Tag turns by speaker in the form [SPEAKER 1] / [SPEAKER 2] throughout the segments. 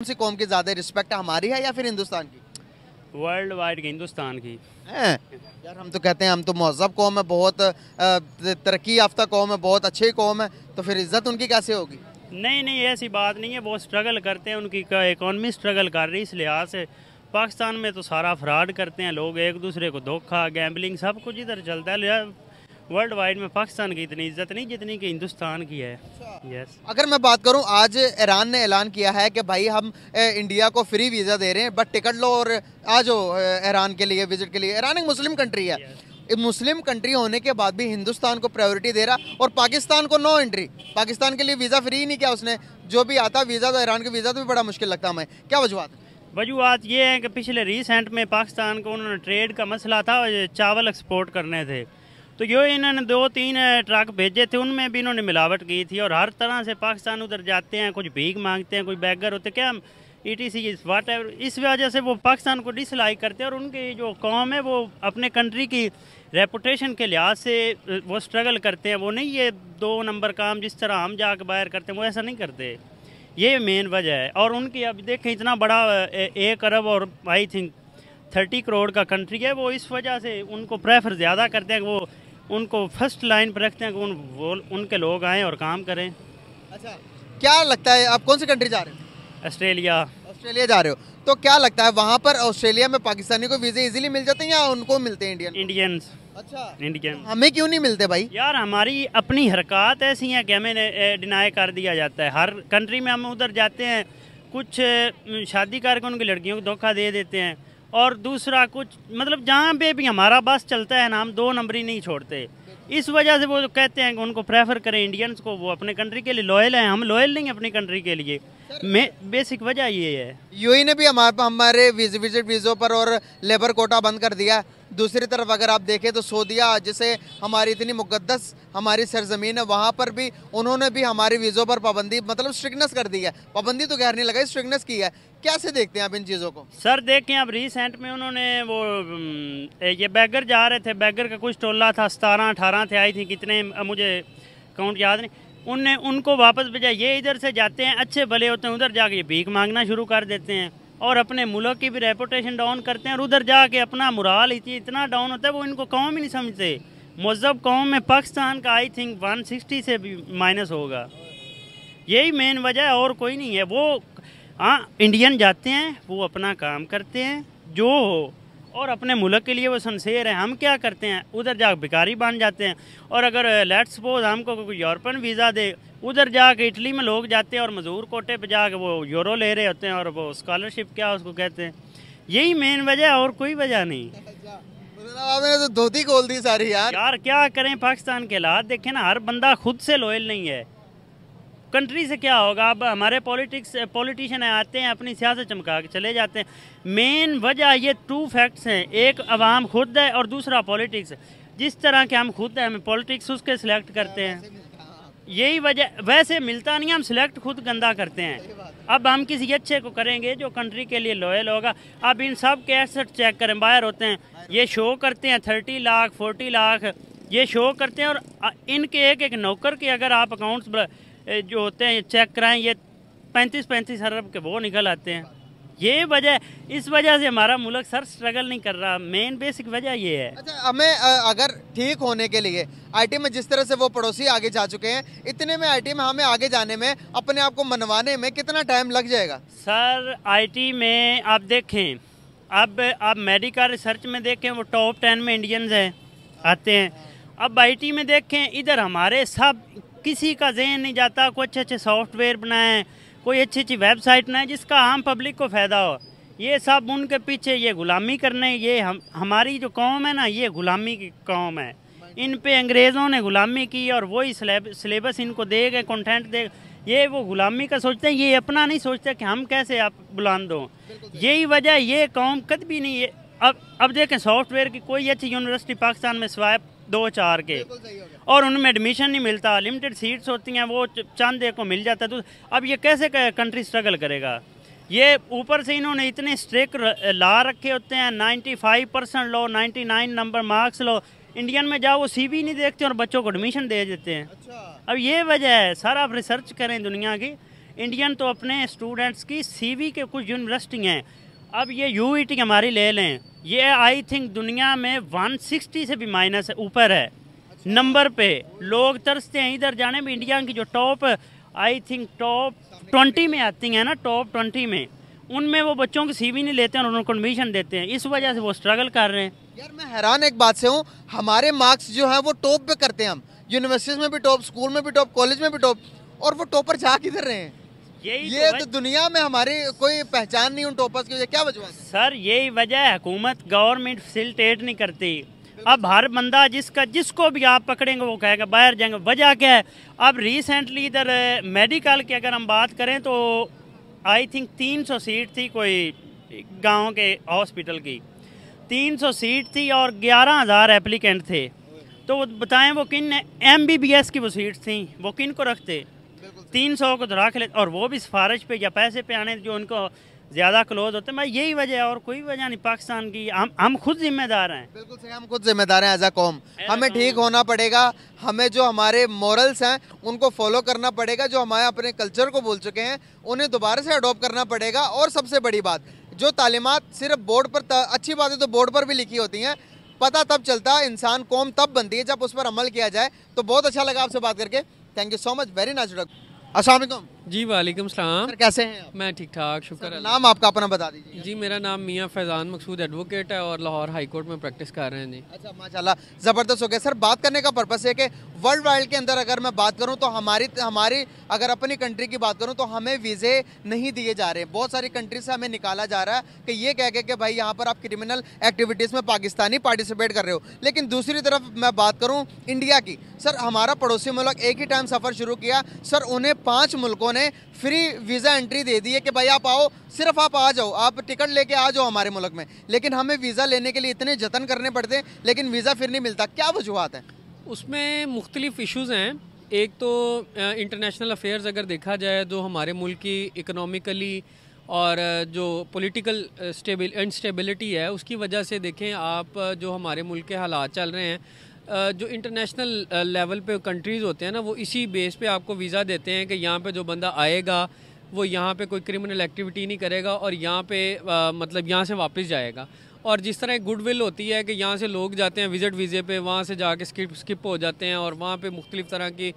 [SPEAKER 1] कौन सी कौम की ज़्यादा रिस्पेक्ट हमारी है या फिर हिंदुस्तान
[SPEAKER 2] की वर्ल्ड वाइड की हिंदुस्तान की
[SPEAKER 1] यार हम तो कहते हैं हम तो महजब कौम है बहुत तरक्की याफ्ता कौम है बहुत अच्छी कौम है तो फिर इज्जत उनकी कैसे होगी
[SPEAKER 2] नहीं नहीं ऐसी बात नहीं है बहुत स्ट्रगल करते हैं उनकी इकोनॉमी स्ट्रगल कर रही है इस लिहाज से पाकिस्तान में तो सारा फ्रॉड करते हैं लोग एक दूसरे को धोखा गैम्बलिंग सब कुछ इधर चलता है वर्ल्ड वाइड में पाकिस्तान की इतनी इज्जत नहीं जितनी कि हिंदुस्तान की है यस अच्छा।
[SPEAKER 1] अगर मैं बात करूं आज ईरान ने ऐलान किया है कि भाई हम इंडिया को फ्री वीज़ा दे रहे हैं बट टिकट लो और आ जाओ ईरान के लिए विजिट के लिए ईरान एक मुस्लिम कंट्री है मुस्लिम कंट्री होने के बाद भी हिंदुस्तान को प्रायोरिटी दे रहा और पाकिस्तान को नो एंट्री पाकिस्तान के लिए वीज़ा फ्री ही नहीं किया उसने जो भी आता वीज़ा तो ईरान का वीज़ा तो भी बड़ा मुश्किल लगता
[SPEAKER 2] हमें क्या वजूहत वजुआत वजूहत ये है कि पिछले रिसेंट में पाकिस्तान को उन्होंने ट्रेड का मसला था चावल एक्सपोर्ट करने थे तो जो इन्होंने दो तीन ट्रक भेजे थे उनमें भी इन्होंने मिलावट की थी और हर तरह से पाकिस्तान उधर जाते हैं कुछ भीख मांगते हैं कुछ बैगर होते क्या ई टी सी वाट एवर इस वजह से वो पाकिस्तान को डिसलाइक करते हैं और उनकी जो कौम है वो अपने कंट्री की रेपुटेशन के लिहाज से वो स्ट्रगल करते हैं वो नहीं ये दो नंबर काम जिस तरह हम जाकर बाहर करते हैं वो ऐसा नहीं करते ये मेन वजह है और उनकी अब देखें इतना बड़ा एक अरब और आई थिंक थर्टी करोड़ का कंट्री है वो इस वजह से उनको प्रेफर ज़्यादा करते हैं वो उनको फर्स्ट लाइन पर रखते हैं कि उन वो उनके लोग आएँ और काम करें
[SPEAKER 1] अच्छा क्या लगता है आप कौन सी कंट्री जा रहे हैं ऑस्ट्रेलिया ऑस्ट्रेलिया जा रहे हो तो क्या लगता है वहाँ पर ऑस्ट्रेलिया में पाकिस्तानी को वीज़े इजीली मिल जाते हैं या उनको
[SPEAKER 2] मिलते हैं इंडियन इंडियंस अच्छा इंडियन तो हमें क्यों नहीं मिलते भाई यार हमारी अपनी हरकत ऐसी हैं कि हमें डिनाई कर दिया जाता है हर कंट्री में हम उधर जाते हैं कुछ शादी करके उनकी लड़कियों को धोखा दे देते हैं और दूसरा कुछ मतलब जहाँ पे भी हमारा बस चलता है ना हम दो नंबरी नहीं छोड़ते इस वजह से वो जो कहते हैं कि उनको प्रेफर करें इंडियंस को वो अपने कंट्री के लिए लॉयल हैं हम लॉयल नहीं अपनी कंट्री के लिए बेसिक वजह ये है यूएई ने भी हमारे हमारे विजिट वीज़ों पर और लेबर कोटा बंद कर दिया
[SPEAKER 1] दूसरी तरफ अगर आप देखें तो सोदिया जिसे हमारी इतनी मुकदस हमारी सरजमीन है वहाँ पर भी उन्होंने भी हमारे वीज़ों पर पाबंदी मतलब स्ट्रिकनेस कर दी है पाबंदी तो गहर नहीं लगाई स्ट्रिकनेस की
[SPEAKER 2] है कैसे देखते हैं आप इन चीज़ों को सर देखें आप रिसेंट में उन्होंने वो ये बैगर जा रहे थे बैगर का कुछ टोला था सतारह अठारह थे आई थी कितने मुझे काउंट याद नहीं उनने उनको वापस भेजा ये इधर से जाते हैं अच्छे भले होते हैं उधर जाके भीख मांगना शुरू कर देते हैं और अपने मुल्क की भी रेपोटेशन डाउन करते हैं और उधर जाके अपना मुराल इतना डाउन होता है वो इनको कौम ही नहीं समझते मजहब कौम में पाकिस्तान का आई थिंक 160 से भी माइनस होगा यही मेन वजह है और कोई नहीं है वो हाँ इंडियन जाते हैं वो अपना काम करते हैं जो हो और अपने मुल्क के लिए वो सनसेर हैं हम क्या करते हैं उधर जा भिकारी बन जाते हैं और अगर लेट्स सपोज हमको कोई यूरोपियन वीज़ा दे उधर जाके इटली में लोग जाते हैं और मजदूर कोटे पे जाके वो यूरो ले रहे होते हैं और वो स्कॉलरशिप क्या उसको कहते हैं यही मेन वजह और कोई वजह नहीं तो धोती खोल दी सारी यार यार क्या करें पाकिस्तान के हालात देखें ना हर बंदा खुद से लॉयल नहीं है कंट्री से क्या होगा अब हमारे पॉलिटिक्स पॉलिटिशियन आते हैं अपनी सियासत चमका के चले जाते हैं मेन वजह ये टू फैक्ट्स हैं एक अवाम खुद है और दूसरा पॉलिटिक्स जिस तरह के हम खुद हैं हम पॉलिटिक्स उसके सिलेक्ट करते हैं यही वजह वैसे मिलता नहीं हम सिलेक्ट खुद गंदा करते हैं अब हम किसी अच्छे को करेंगे जो कंट्री के लिए लॉयल होगा अब इन सब के एसेट चेक करें बाहर होते हैं ये शो करते हैं थर्टी लाख फोर्टी लाख ये शो करते हैं और इनके एक एक नौकर के अगर आप अकाउंट्स जो होते हैं चेक कराएं ये पैंतीस पैंतीस अरब के वो निकल आते हैं ये वजह इस वजह से हमारा मुल्क सर स्ट्रगल नहीं कर रहा मेन बेसिक वजह ये है अच्छा
[SPEAKER 1] हमें अगर ठीक होने के लिए आईटी में जिस तरह से वो पड़ोसी आगे जा चुके हैं इतने में आईटी में हमें आगे जाने में अपने आप को मनवाने में कितना टाइम लग जाएगा
[SPEAKER 2] सर आईटी में आप देखें अब आप मेडिकल रिसर्च में देखें वो टॉप टेन में इंडियंस हैं आते हैं अब टी में देखें इधर हमारे सब किसी का जहन नहीं जाता कुछ अच्छे सॉफ्टवेयर बनाएं कोई अच्छी अच्छी वेबसाइट ना है जिसका आम पब्लिक को फ़ायदा हो ये सब उनके पीछे ये गुलामी करने ये हम हमारी जो कौम है ना ये गुलामी की कौम है इन पे अंग्रेज़ों ने गुलामी की और वही सिलेबस इनको दे गए कंटेंट दे ये वो गुलामी का सोचते हैं ये अपना नहीं सोचते कि हम कैसे आप बुलंद दो यही वजह ये कौम कद भी नहीं है अब अब देखें सॉफ्टवेयर की कोई अच्छी यूनिवर्सिटी पाकिस्तान में स्वाइप दो चार के और उनमें एडमिशन नहीं मिलता लिमिटेड सीट्स होती हैं वो चंद एक को मिल जाता है तो अब ये कैसे कंट्री स्ट्रगल करेगा ये ऊपर से इन्होंने इतने स्ट्रिक ला रखे होते हैं 95 परसेंट लो 99 नंबर मार्क्स लो इंडियन में जाओ वो सीवी नहीं देखते और बच्चों को एडमिशन दे देते हैं अच्छा। अब ये वजह है सर आप रिसर्च करें दुनिया की इंडियन तो अपने स्टूडेंट्स की सीवी के कुछ यूनिवर्सिटी हैं अब ये यू e हमारी ले लें ये आई थिंक दुनिया में 160 से भी माइनस ऊपर है अच्छा। नंबर पे लोग तरसते हैं इधर जाने में इंडिया की जो top I think top twenty में आती हैं ना टॉप ट्वेंटी में उनमें वो बच्चों की सीवी नहीं लेते हैं और उनको एडमिशन देते हैं इस वजह से वो स्ट्रगल कर रहे हैं यार मैं
[SPEAKER 1] हैरान एक बात से हूँ हमारे मार्क्स जो है वो टॉप पे करते हैं हम यूनिवर्सिटीज़ में भी टॉप स्कूल में भी टॉप कॉलेज में भी टॉप और वो टॉपर जा किधर रहे हैं
[SPEAKER 2] यही तो ये तो, तो
[SPEAKER 1] दुनिया में हमारी कोई
[SPEAKER 2] पहचान नहीं उन टोपस की वजह क्या वजह सर यही वजह है हुकूमत गवर्नमेंट फैसिलिटेट नहीं करती अब हर बंदा जिसका जिसको भी आप पकड़ेंगे वो कहेगा बाहर जाएंगे वजह क्या है अब रिसेंटली इधर मेडिकल की अगर हम बात करें तो आई थिंक 300 सीट थी कोई गांव के हॉस्पिटल की 300 सीट थी और 11000 एप्लीकेंट थे तो वो बताएं वो किन एम की वो सीट थी वो किन को रखते तीन सौ को धरा तो ले और वो भी सिफारिश पे या पैसे पे आने जो उनको ज़्यादा क्लोज होते हैं यही वजह है और कोई वजह नहीं पाकिस्तान की हम हम खुद जिम्मेदार हैं बिल्कुल
[SPEAKER 1] सही हम खुद जिम्मेदार हैं एज अ कौम हमें ठीक होना पड़ेगा हमें जो हमारे मॉरल्स हैं उनको फॉलो करना पड़ेगा जो हमारे अपने कल्चर को बोल चुके हैं उन्हें दोबारा से अडोप्ट करना पड़ेगा और सबसे बड़ी बात जो तालीमत सिर्फ बोर्ड पर अच्छी बातें तो बोर्ड पर भी लिखी होती हैं पता तब चलता है इंसान कौम तब बनती है जब उस पर अमल किया जाए तो बहुत अच्छा लगा आपसे बात करके thank you so much very नाच
[SPEAKER 3] असल जी वालेकुम सलाम कैसे हैं आप? मैं ठीक ठाक शुक्र नाम आपका अपना बता दीजिए जी मेरा नाम मियाँ फैज़ान मकसूद एडवोकेट है और लाहौर हाई कोर्ट में प्रैक्टिस कर रहे हैं जी अच्छा
[SPEAKER 1] माशाल्लाह ज़बरदस्त हो गया सर बात करने का
[SPEAKER 3] पर्पस है कि वर्ल्ड वाइड के अंदर अगर मैं बात करूँ
[SPEAKER 1] तो हमारी हमारी अगर अपनी कंट्री की बात करूँ तो हमें वीज़े नहीं दिए जा रहे बहुत सारी कंट्री से हमें निकाला जा रहा है कि ये कह के कि भाई यहाँ पर आप क्रिमिनल एक्टिविटीज़ में पाकिस्तानी पार्टिसिपेट कर रहे हो लेकिन दूसरी तरफ मैं बात करूँ इंडिया की सर हमारा पड़ोसी मुल्क एक ही टाइम सफ़र शुरू किया सर उन्हें पाँच मुल्कों ने ने फ्री वीज़ा एंट्री दे दी है कि भाई आप आओ सिर्फ आप आ जाओ आप टिकट लेके आ जाओ हमारे मुल्क में लेकिन हमें वीज़ा लेने के लिए इतने जतन करने पड़ते हैं लेकिन वीज़ा फिर नहीं मिलता क्या वजूहत है
[SPEAKER 3] उसमें मुख्तलिफ़ इशूज़ हैं एक तो इंटरनेशनल अफेयर्स अगर देखा जाए जो तो हमारे मुल्क की इकनॉमिकली और जो पॉलिटिकल स्टेबिल है उसकी वजह से देखें आप जो हमारे मुल्क के हालात चल रहे हैं जो इंटरनेशनल लेवल पे कंट्रीज़ होते हैं ना वो इसी बेस पे आपको वीज़ा देते हैं कि यहाँ पे जो बंदा आएगा वो यहाँ पे कोई क्रिमिनल एक्टिविटी नहीं करेगा और यहाँ पे आ, मतलब यहाँ से वापस जाएगा और जिस तरह गुडविल होती है कि यहाँ से लोग जाते हैं विज़िट वीज़े पे वहाँ से जाके स्किप स्किप हो जाते हैं और वहाँ पे मुख्तलिफ़ तरह की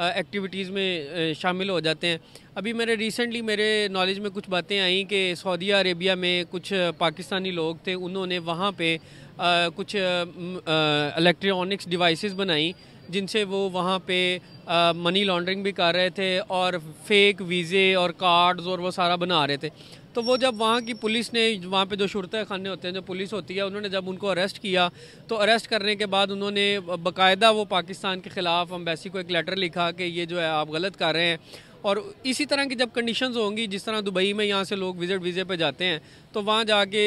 [SPEAKER 3] एक्टिविटीज़ में शामिल हो जाते हैं अभी मेरे रिसेंटली मेरे नॉलेज में कुछ बातें आई कि सऊदी अरेबिया में कुछ पाकिस्तानी लोग थे उन्होंने वहाँ पर कुछ इलेक्ट्रॉनिक्स डिवाइसेस बनाई जिनसे वो वहाँ पे मनी लॉन्ड्रिंग भी कर रहे थे और फेक वीज़े और कार्ड्स और वो सारा बना रहे थे तो वो जब वहाँ की पुलिस ने वहाँ पे जो शुरत खाने होते हैं जो पुलिस होती है उन्होंने जब उनको अरेस्ट किया तो अरेस्ट करने के बाद उन्होंने बाकायदा वो पाकिस्तान के ख़िलाफ़ अम्बेसी को एक लेटर लिखा कि ये जो है आप गलत कर रहे हैं और इसी तरह की जब कंडीशंस होंगी जिस तरह दुबई में यहाँ से लोग विज़िट वीज़े पे जाते हैं तो वहाँ जाके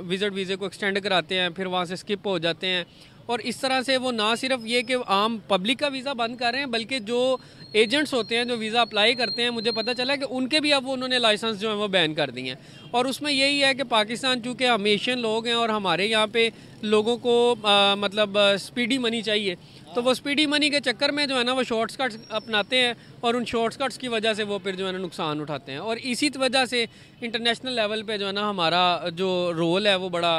[SPEAKER 3] विज़िट वीज़े को एक्सटेंड कराते हैं फिर वहाँ से स्किप हो जाते हैं और इस तरह से वो ना सिर्फ ये कि आम पब्लिक का वीज़ा बंद कर रहे हैं बल्कि जो एजेंट्स होते हैं जो वीज़ा अप्लाई करते हैं मुझे पता चला कि उनके भी अब उन्होंने लाइसेंस जो है वो बैन कर दिए हैं और उसमें यही है कि पाकिस्तान चूँकि हम एशियन लोग हैं और हमारे यहाँ पे लोगों को आ, मतलब स्पीडी मनी चाहिए तो वो स्पीडी मनी के चक्कर में जो है ना वो शॉर्ट्स कट्स अपनाते हैं और उन शॉर्ट्स कट्स की वजह से वो फिर जो है ना नुकसान उठाते हैं और इसी वजह से इंटरनेशनल लेवल पे जो है ना हमारा जो रोल है वो बड़ा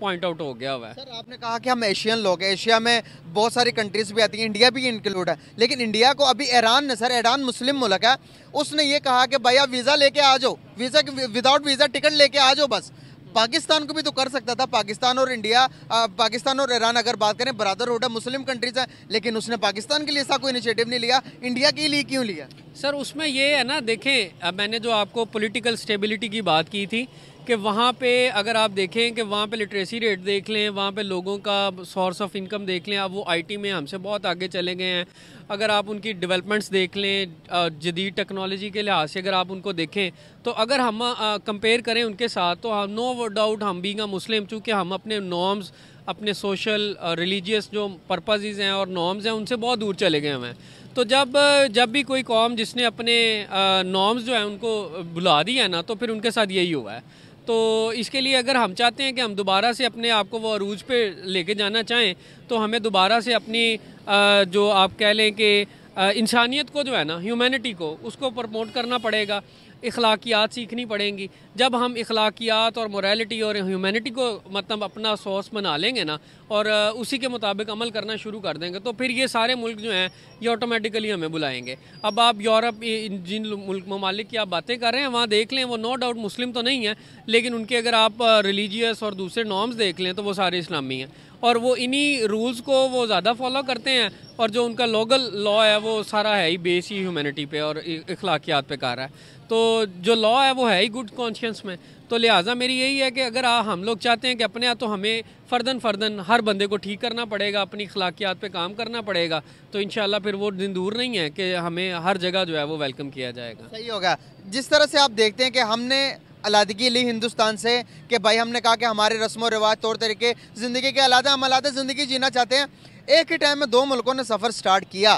[SPEAKER 3] पॉइंट आउट हो गया हुआ है सर
[SPEAKER 1] आपने कहा कि हम एशियन लोग हैं एशिया में बहुत सारी कंट्रीज भी आती हैं इंडिया भी इंक्लूड है लेकिन इंडिया को अभी ईरान ने सर ईरान मुस्लिम मुल्क है उसने ये कहा कि भाई आप वीज़ा लेके आ जाओ वीज़ा विदाउट वीज़ा टिकट लेके आ जाओ बस पाकिस्तान को भी तो कर सकता था पाकिस्तान और इंडिया पाकिस्तान और ईरान अगर बात करें ब्रादरहुड है मुस्लिम कंट्रीज है लेकिन उसने पाकिस्तान के लिए ऐसा कोई
[SPEAKER 3] इनिशिएटिव नहीं लिया इंडिया के लिए क्यों लिया सर उसमें ये है ना देखें मैंने जो आपको पॉलिटिकल स्टेबिलिटी की बात की थी कि वहाँ पे अगर आप देखें कि वहाँ पे लिटरेसी रेट देख लें वहाँ पे लोगों का सोर्स ऑफ इनकम देख लें अब वो आईटी में हमसे बहुत आगे चले गए हैं अगर आप उनकी डेवलपमेंट्स देख लें जदीद टेक्नोलॉजी के लिहाज से अगर आप उनको देखें तो अगर हम कंपेयर करें उनके साथ तो हाँ, हम नो डाउट हम बींग मुस्लिम चूँकि हम अपने नॉर्म्स अपने सोशल रिलीजियस जो पर्पजेज़ हैं और नॉर्म्स हैं उनसे बहुत दूर चले गए हुए हैं तो जब जब भी कोई कौम जिसने अपने नॉर्म्स जो है उनको बुला दिया है ना तो फिर उनके साथ यही हुआ है तो इसके लिए अगर हम चाहते हैं कि हम दोबारा से अपने आप को वो अरूज पे लेके जाना चाहें तो हमें दोबारा से अपनी जो आप कह लें कि इंसानियत को जो है ना ह्यूमैनिटी को उसको प्रमोट करना पड़ेगा अखलाकियात सीखनी पड़ेंगी जब हम अखलाकियात और मोरालिटी और ह्यूमनिटी को मतलब अपना सोर्स बना लेंगे ना और उसी के मुताबिक अमल करना शुरू कर देंगे तो फिर ये सारे मुल्क जो हैं ये ऑटोमेटिकली हमें बुलाएंगे अब आप यूरोप जिन मुल्क ममालिक की आप बातें कर रहे हैं वहाँ देख लें वो नो डाउट मुस्लिम तो नहीं है लेकिन उनके अगर आप रिलीजियस और दूसरे नॉर्म्स देख लें तो वो सारे इस्लामी हैं और वो इन्हीं रूल्स को वो ज़्यादा फॉलो करते हैं और जो उनका लोकल लॉ है वो सारा है ही बेस ही ह्यूमैनिटी पे और अखलाकियात पे कार है तो जो लॉ है वो है ही गुड कॉन्शियस में तो लिहाजा मेरी यही है कि अगर आ, हम लोग चाहते हैं कि अपने आप तो हमें फ़र्दन फ़र्दन हर बंदे को ठीक करना पड़ेगा अपनी अखलाकियात पे काम करना पड़ेगा तो इन फिर वो दिन दूर नहीं है कि हमें हर जगह जो है वो वेलकम किया जाएगा
[SPEAKER 1] सही होगा जिस तरह से आप देखते हैं कि हमने अलादगी ली हिंदुस्तान से कि भाई हमने कहा कि हमारे रस्म व रिवाज तौर तरीके ज़िंदगी के अलादा हम अलादा ज़िंदगी जीना चाहते हैं एक ही टाइम में दो मुल्कों ने सफ़र स्टार्ट किया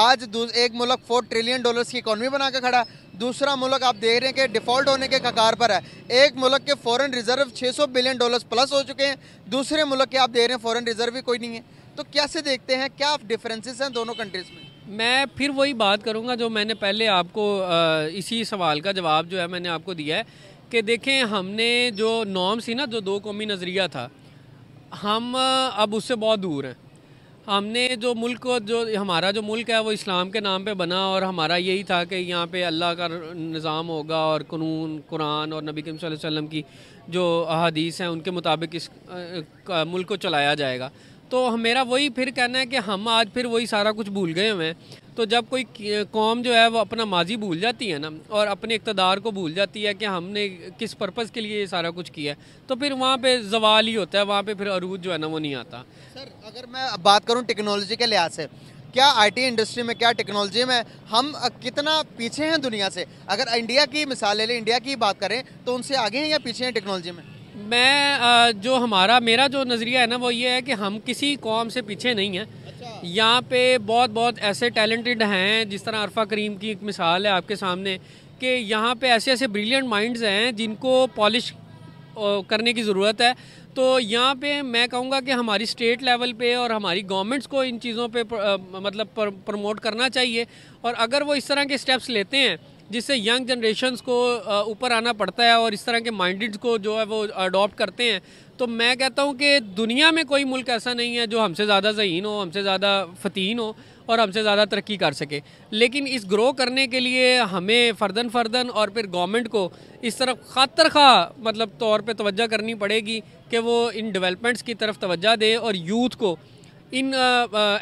[SPEAKER 1] आज एक मुल्क फोर ट्रिलियन डॉलर्स की इकानमी बना के खड़ा दूसरा मुल्क आप देख रहे हैं कि डिफ़ॉल्ट होने के ककार पर है एक मुल्क के foreign reserve 600 billion dollars plus हो चुके हैं दूसरे मुल्क के आप देख रहे हैं फॉरेन रिजर्व भी कोई नहीं है तो कैसे देखते हैं क्या आप डिफरेंसेस हैं दोनों कंट्रीज़
[SPEAKER 3] में मैं फिर वही बात करूँगा जो मैंने पहले आपको इसी सवाल का जवाब जो है मैंने आपको दिया है कि देखें हमने जो नॉम सी ना जो दो कौमी नज़रिया था हम अब उससे बहुत दूर हैं हमने जो मुल्क को जो हमारा जो मुल्क है वो इस्लाम के नाम पे बना और हमारा यही था कि यहाँ पे अल्लाह का निज़ाम होगा और कानून कुरान और नबी करीम वसल्लम की जो अहादीस हैं उनके मुताबिक इस मुल्क को चलाया जाएगा तो मेरा वही फिर कहना है कि हम आज फिर वही सारा कुछ भूल गए हुए हैं तो जब कोई कौम जो है वो अपना माजी भूल जाती है ना और अपने इकतदार को भूल जाती है कि हमने किस पर्पज़ के लिए ये सारा कुछ किया है तो फिर वहाँ पर जवाल ही होता है वहाँ पर फिर अरूज जो है ना वो नहीं आता सर
[SPEAKER 1] अगर मैं बात करूँ टेक्नोलॉजी के लिहाज से क्या आईटी इंडस्ट्री में क्या टेक्नोलॉजी में हम कितना पीछे हैं दुनिया से अगर इंडिया की मिसाल ले लें इंडिया की बात करें तो उनसे आगे हैं या पीछे हैं टेक्नोलॉजी में
[SPEAKER 3] मैं जो हमारा मेरा जो नज़रिया है ना वो ये है कि हम किसी कौम से पीछे नहीं हैं यहाँ पे बहुत बहुत ऐसे टैलेंटेड हैं जिस तरह अरफा करीम की एक मिसाल है आपके सामने कि यहाँ पे ऐसे ऐसे ब्रिलियंट माइंड्स हैं जिनको पॉलिश करने की ज़रूरत है तो यहाँ पे मैं कहूँगा कि हमारी स्टेट लेवल पे और हमारी गवर्नमेंट्स को इन चीज़ों पे प्र, मतलब प्रमोट करना चाहिए और अगर वो इस तरह के स्टेप्स लेते हैं जिससे यंग जनरेशन को ऊपर आना पड़ता है और इस तरह के माइंडेड को जो है वो अडॉप्ट करते हैं तो मैं कहता हूँ कि दुनिया में कोई मुल्क ऐसा नहीं है जो हमसे ज़्यादा जहीन हो हमसे ज़्यादा फतीन हो और हमसे ज़्यादा तरक्की कर सके लेकिन इस ग्रो करने के लिए हमें फर्दन फर्दन और फिर गवर्नमेंट को इस तरफ खातर खा मतलब तौर पर तोज्जा करनी पड़ेगी कि वो इन डेवलपमेंट्स की तरफ तोज्जा दे और यूथ को इन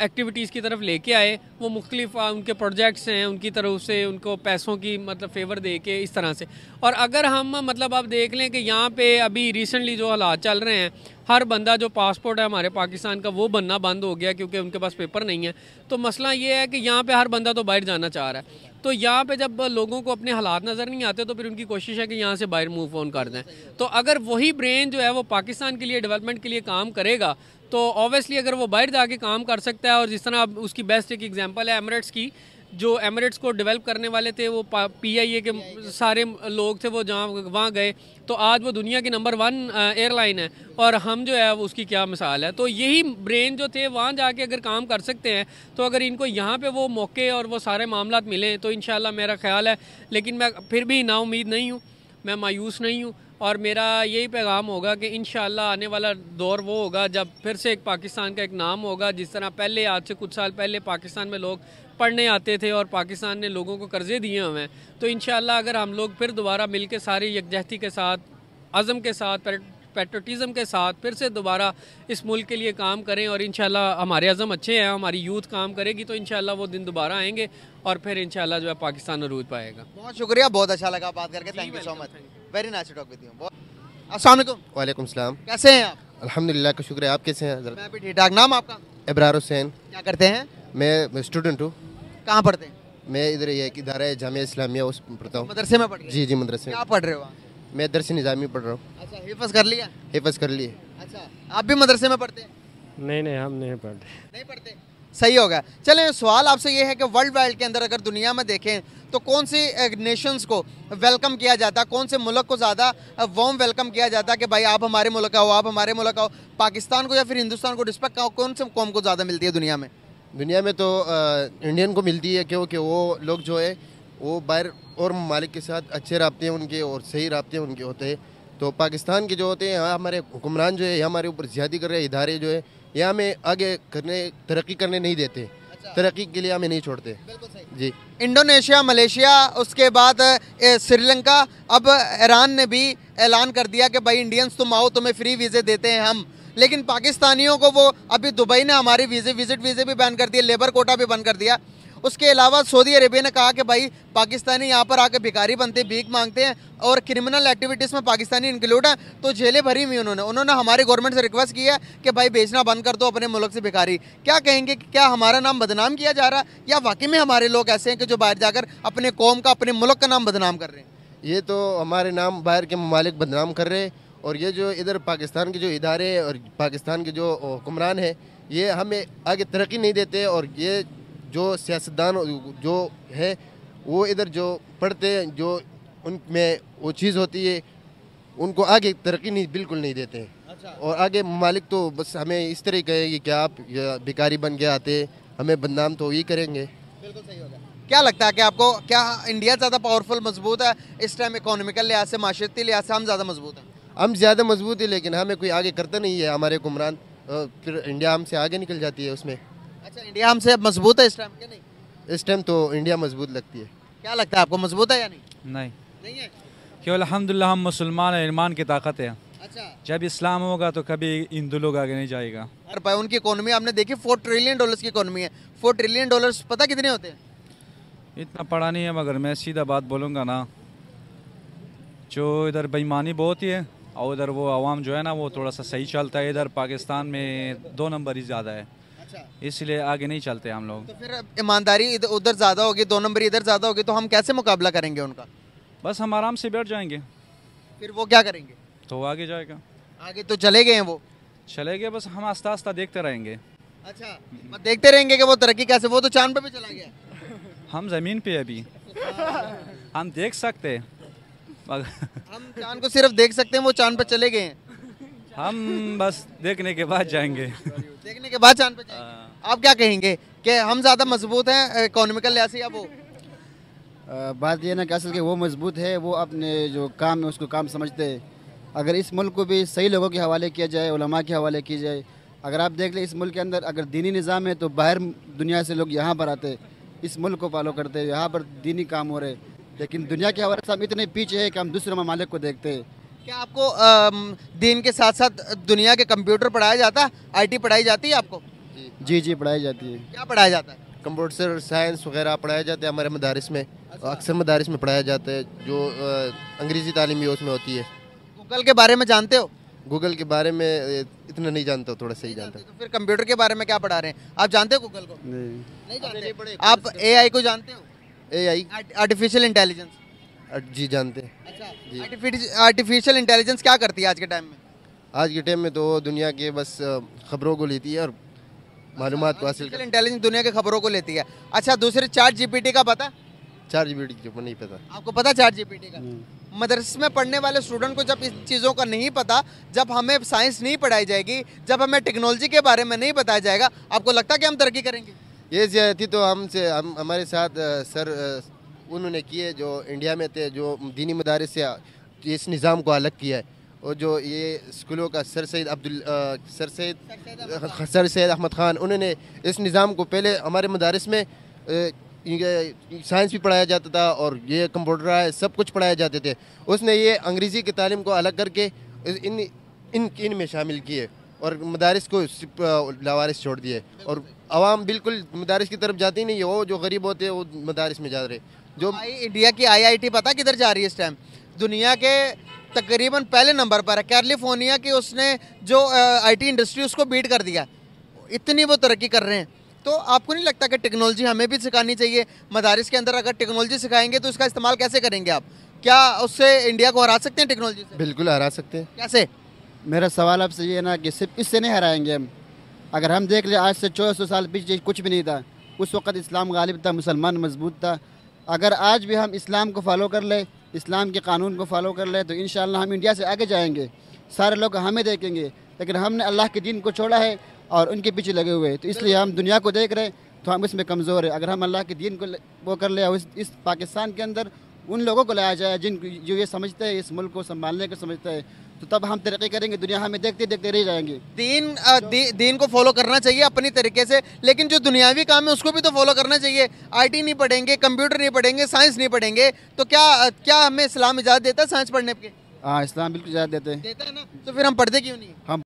[SPEAKER 3] एक्टिविटीज़ की तरफ लेके आए वो मुख्तलिफ उनके प्रोजेक्ट्स हैं उनकी तरफ से उनको पैसों की मतलब फेवर दे के इस तरह से और अगर हम मतलब आप देख लें कि यहाँ पे अभी रिसेंटली जो हालात चल रहे हैं हर बंदा जो पासपोर्ट है हमारे पाकिस्तान का वो बनना बंद हो गया क्योंकि उनके पास पेपर नहीं है तो मसला ये है कि यहाँ पर हर बंदा तो बाहर जाना चाह रहा है तो यहाँ पे जब लोगों को अपने हालात नज़र नहीं आते तो फिर उनकी कोशिश है कि यहाँ से बाहर मूव ऑन कर दें तो अगर वही ब्रेन जो है वो पाकिस्तान के लिए डेवलपमेंट के लिए काम करेगा तो ऑब्वियसली अगर वो बाहर जाके काम कर सकता है और जिस तरह उसकी बेस्ट एक एग्जाम्पल है एमरेट्स की जो एमरेट्स को डेवलप करने वाले थे वो पीआईए के सारे लोग थे वो जहाँ वहाँ गए तो आज वो दुनिया की नंबर वन एयरलाइन है और हम जो है उसकी क्या मिसाल है तो यही ब्रेन जो थे वहाँ जाके अगर काम कर सकते हैं तो अगर इनको यहाँ पे वो मौके और वो सारे मामला मिलें तो इन मेरा ख्याल है लेकिन मैं फिर भी नाउमीद नहीं हूँ मैं मायूस नहीं हूँ और मेरा यही पैगाम होगा कि इन आने वाला दौर वो होगा जब फिर से एक पाकिस्तान का एक नाम होगा जिस तरह पहले आज से कुछ साल पहले पाकिस्तान में लोग पढ़ने आते थे और पाकिस्तान ने लोगों को कर्जे दिए हुए हैं तो इन अगर हम लोग फिर दोबारा मिल के सारी यकजहती के साथ अज़म के साथ पेट्रोटिज़म के साथ फिर से दोबारा इस मुल्क के लिए काम करें और इन हमारे अज़म अच्छे हैं हमारी यूथ काम करेगी तो इन वो दिन दोबारा आएंगे और फिर इन जो है पाकिस्तान रूज पाएगा बहुत शुक्रिया बहुत अच्छा
[SPEAKER 1] लगा बात करके thank you so much very nice talk with you अस्सलाम वालेकुम
[SPEAKER 4] वालेकुम सलाम कैसे हैं आप अल्हम्दुलिल्लाह का शुक्र है आप कैसे हैं मैं भी ठीक ठाक नाम आपका इब्रार हुसैन क्या करते हैं मैं स्टूडेंट हूँ कहाँ पढ़ते हैं मैं इधर ये इदारा है जामिया इस्लामिया उस पढ़ता हूँ मदरसे में पढ़ जी जी मदरसे क्या पढ़ रहे हो आप मैं दरस निज़ामी पढ़ रहा हूँ
[SPEAKER 1] अच्छा हिफज कर लिया
[SPEAKER 4] हिफज कर लिए
[SPEAKER 1] अच्छा आप भी मदरसे में पढ़ते हैं नहीं नहीं
[SPEAKER 2] हम नहीं पढ़ते नहीं
[SPEAKER 1] पढ़ते सही होगा चलें सवाल आपसे ये है कि वर्ल्ड वाइड के अंदर अगर दुनिया में देखें तो कौन सी नेशंस को वेलकम किया जाता है कौन से मुल्क को ज़्यादा वॉम वेलकम किया जाता कि भाई आप हमारे मुल्क आओ आप हमारे मुल्क आओ पाकिस्तान को या फिर हिंदुस्तान को रिस्पेक्ट कौन से कौम को ज़्यादा मिलती है दुनिया में दुनिया में तो इंडियन को
[SPEAKER 4] मिलती है क्योंकि वो लोग जो है वो बाहर और मालिक के साथ अच्छे रबते हैं उनके और सही रबते उनके होते हैं तो पाकिस्तान के जो होते हैं यहाँ हमारे हुक्मरान जो है हमारे ऊपर ज़्यादा कर रहे हैं इदारे जो है यह हमें आगे करने तरक्की करने नहीं देते अच्छा। तरक्की के लिए हमें नहीं छोड़ते जी
[SPEAKER 1] इंडोनेशिया मलेशिया उसके बाद श्रीलंका अब ईरान ने भी ऐलान कर दिया कि भाई इंडियंस तुम आओ तुम्हें फ्री वीज़े देते हैं हम लेकिन पाकिस्तानियों को वो अभी दुबई ने हमारी वीज़े विजिट वीज़े भी बैन कर दिए लेबर कोटा भी बंद कर दिया उसके अलावा सऊदी अरेबिया ने कहा कि भाई पाकिस्तानी यहाँ पर आकर भिखारी बनते भीख मांगते हैं और क्रिमिनल एक्टिविटीज़ में पाकिस्तानी इंक्लूड है तो जेलें भरी हुई उन्होंने उन्होंने हमारी गवर्नमेंट से रिक्वेस्ट किया है कि भाई बेचना बंद कर दो अपने मुल्क से भिखारी क्या कहेंगे कि क्या हमारा नाम बदनाम किया जा रहा है या वाकई में हमारे लोग ऐसे हैं कि जो बाहर जाकर अपने कौम का अपने मुल्क का नाम बदनाम कर रहे
[SPEAKER 4] हैं ये तो हमारे नाम बाहर के ममालिक बदनाम कर रहे हैं और ये जो इधर पाकिस्तान के जो इदारे और पाकिस्तान के जो हुक्मरान हैं ये हमें आगे तरक्की नहीं देते और ये जो सियासतदान जो है वो इधर जो पढ़ते हैं जो उनमें वो चीज़ होती है उनको आगे तरक्की नहीं बिल्कुल नहीं देते अच्छा। और आगे मालिक तो बस हमें इस तरह कहेंगे कि आप भिकारी बन के आते हमें बदनाम तो ये करेंगे बिल्कुल सही
[SPEAKER 1] होगा क्या लगता है कि आपको क्या इंडिया ज़्यादा पावरफुल मजबूत है इस टाइम इकोनॉमिकल लिहाज से माशरती लिहाज से हम ज़्यादा मजबूत हैं
[SPEAKER 4] हम ज़्यादा मजबूत है लेकिन हमें कोई आगे करता नहीं है हमारे हुमरान फिर इंडिया हमसे आगे निकल जाती है उसमें अच्छा इंडिया हमसे अब मजबूत है इस टाइम के नहीं इस टाइम तो इंडिया मजबूत लगती है क्या लगता है आपको मजबूत है या
[SPEAKER 3] नहीं नहीं नहीं है क्यों अलहमदिल्ला हम मुसलमान हैं ईमान की ताकत है अच्छा जब इस्लाम होगा तो कभी इन लोग आगे नहीं जाएगा
[SPEAKER 1] अरे भाई उनकी इकोनॉमी आपने देखी फोर ट्रिलियन डॉलर्स की इकोनॉमी है फोर ट्रिलियन डॉलर्स पता कितने होते
[SPEAKER 3] हैं इतना पढ़ा नहीं है मगर मैं सीधा बात बोलूँगा ना जो इधर बेईमानी बहुत ही है और उधर वो आवाम जो है ना वो थोड़ा सा सही चलता है इधर पाकिस्तान में दो नंबर ही ज़्यादा है अच्छा। इसलिए आगे नहीं चलते हम लोग तो फिर
[SPEAKER 1] ईमानदारी उधर ज़्यादा होगी दो नंबर इधर ज़्यादा होगी तो हम कैसे मुकाबला करेंगे उनका
[SPEAKER 3] बस हम आराम से बैठ जाएंगे
[SPEAKER 1] फिर वो क्या करेंगे
[SPEAKER 3] तो आगे जाएगा आगे तो चले गए वो चले गए बस हम आस्ता आस्ता देखते रहेंगे
[SPEAKER 1] अच्छा देखते रहेंगे कि वो तरक्की कैसे वो तो चांद पे भी चला
[SPEAKER 5] गया
[SPEAKER 3] हम जमीन पे अभी हम देख सकते
[SPEAKER 5] हम
[SPEAKER 3] चांद को सिर्फ
[SPEAKER 1] देख सकते हैं वो चांद पे चले गए
[SPEAKER 5] हम बस देखने के बाद जाएंगे
[SPEAKER 1] देखने के बाद चांद पे जाएंगे आप क्या कहेंगे कि हम ज़्यादा मजबूत हैं इकोनॉमिकल लिहाज से या वो
[SPEAKER 5] बात यह ना कि असल के वो मजबूत है वो अपने जो काम है उसको काम समझते हैं अगर इस मुल्क को भी सही लोगों के हवाले किया जाए उलमा के हवाले की जाए अगर आप देख लें इस मुल्क के अंदर अगर दीनी निज़ाम है तो बाहर दुनिया से लोग यहाँ पर आते इस मुल्क को फॉलो करते यहाँ पर दीनी काम हो रहे लेकिन दुनिया के हवाले से हम इतने पीछे हैं कि हम दूसरे ममालिक को देखते हैं क्या आपको दीन के साथ साथ दुनिया के कंप्यूटर पढ़ाया जाता
[SPEAKER 1] आईटी पढ़ाई जाती है आपको
[SPEAKER 5] जी जी पढ़ाई जाती है
[SPEAKER 1] क्या पढ़ाया जाता है कंप्यूटर साइंस
[SPEAKER 4] वगैरह पढ़ाया जाता है हमारे मदारस में अक्सर मदारस में पढ़ाया जाता है जो अंग्रेज़ी तालीम भी उसमें होती है
[SPEAKER 1] गूगल के बारे में जानते हो
[SPEAKER 4] गूगल के बारे में इतना नहीं जानता हूँ थोड़ा सही जानता तो
[SPEAKER 1] फिर कंप्यूटर के बारे में क्या पढ़ा रहे हैं आप जानते हो गूगल को नहीं नहीं जानते आप ए को जानते हो ए आई आर्टिफिशियल इंटेलिजेंस
[SPEAKER 4] जी जानते हैं
[SPEAKER 1] अच्छा आर्टिफिशियल इंटेलिजेंस क्या करती है आज के टाइम में
[SPEAKER 4] आज के टाइम में तो दुनिया के बस खबरों को लेती है और मालूम को हासिल कर
[SPEAKER 1] इंटेलिजेंस दुनिया की खबरों को लेती है अच्छा दूसरे चार जीपीटी का पता चार जीपीटी के नहीं पता आपको पता चार जीपीटी का हम्म। मदरस में पढ़ने वाले स्टूडेंट को जब इस चीज़ों का नहीं पता जब हमें साइंस नहीं पढ़ाई जाएगी जब हमें टेक्नोलॉजी के बारे में नहीं बताया जाएगा आपको लगता है कि हम तरक्की करेंगे
[SPEAKER 4] ये ज्यादा तो हमसे हम हमारे साथ सर उन्होंने किए जो इंडिया में थे जो दीनी मदारस से इस निज़ाम को अलग किया है और जो ये स्कूलों का sir Syed Abdul sir Syed sir Syed Ahmad Khan उन्होंने इस निज़ाम को पहले हमारे मदारस में साइंस भी पढ़ाया जाता था और ये कंप्यूटर सब कुछ पढ़ाए जाते थे उसने ये अंग्रेज़ी की तालीम को अलग करके इन इन इन में शामिल किए और मदारस को लावारिस छोड़ दिए और आवाम बिल्कुल मदारस की तरफ जाती नहीं है वो जो गरीब
[SPEAKER 1] होते हैं वो मदारस में जा रहे जो इंडिया की आईआईटी पता किधर जा रही है इस टाइम दुनिया के तकरीबन पहले नंबर पर है कैलिफोर्निया की उसने जो आईटी इंडस्ट्री उसको बीट कर दिया इतनी वो तरक्की कर रहे हैं तो आपको नहीं लगता कि टेक्नोलॉजी हमें भी सिखानी चाहिए मदारस के अंदर अगर टेक्नोलॉजी सिखाएंगे तो इसका इस्तेमाल कैसे करेंगे आप क्या उससे इंडिया को हरा सकते हैं टेक्नोलॉजी
[SPEAKER 5] से बिल्कुल हरा सकते हैं कैसे मेरा सवाल आपसे ये है ना कि सिर्फ इससे नहीं हराएंगे हम अगर हम देख लें आज से चौदह सौ साल पीछे कुछ भी नहीं था उस वक्त इस्लाम गालिब था मुसलमान मजबूत था अगर आज भी हम इस्लाम को फॉलो कर ले इस्लाम के कानून को फॉलो कर लें तो इन हम इंडिया से आगे जाएंगे सारे लोग हमें देखेंगे लेकिन हमने अल्लाह के दिन को छोड़ा है और उनके पीछे लगे हुए हैं तो इसलिए हम दुनिया को देख रहे हैं तो हम इसमें कमज़ोर है अगर हम अल्लाह के दिन को वो कर ले इस, इस पाकिस्तान के अंदर उन लोगों को लाया जाए जिन जो ये समझते हैं इस मुल्क को संभालने को समझते हैं तो तब हम तरक्की करेंगे दुनिया हमें देखते देखते रह जाएंगे दीन दी, दीन को फॉलो करना चाहिए अपनी तरीके से लेकिन जो दुनियावी काम है उसको भी तो फॉलो करना चाहिए
[SPEAKER 1] आईटी नहीं पढ़ेंगे कंप्यूटर नहीं पढ़ेंगे साइंस नहीं पढ़ेंगे तो क्या क्या हमें इस्लाम इजाज़त देता है साइंस पढ़ने के
[SPEAKER 5] हाँ इस्लाम बिल्कुल इजाज़त देते हैं देता है ना
[SPEAKER 1] तो फिर हम पढ़ते क्यों नहीं
[SPEAKER 5] हम